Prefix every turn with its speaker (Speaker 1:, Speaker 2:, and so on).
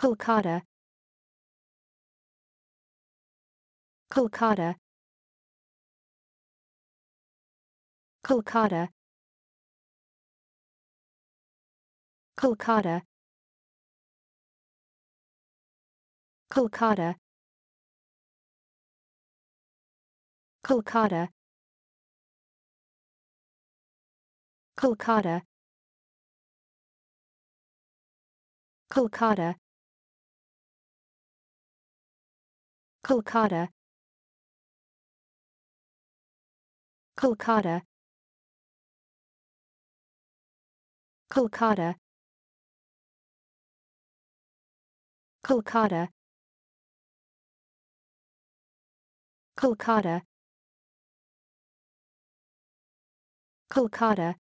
Speaker 1: Kolkata Kolkata Kolkata Kolkata Kolkata Kolkata Kolkata Kolkata Kolkata Kolkata Kolkata Kolkata Kolkata Kolkata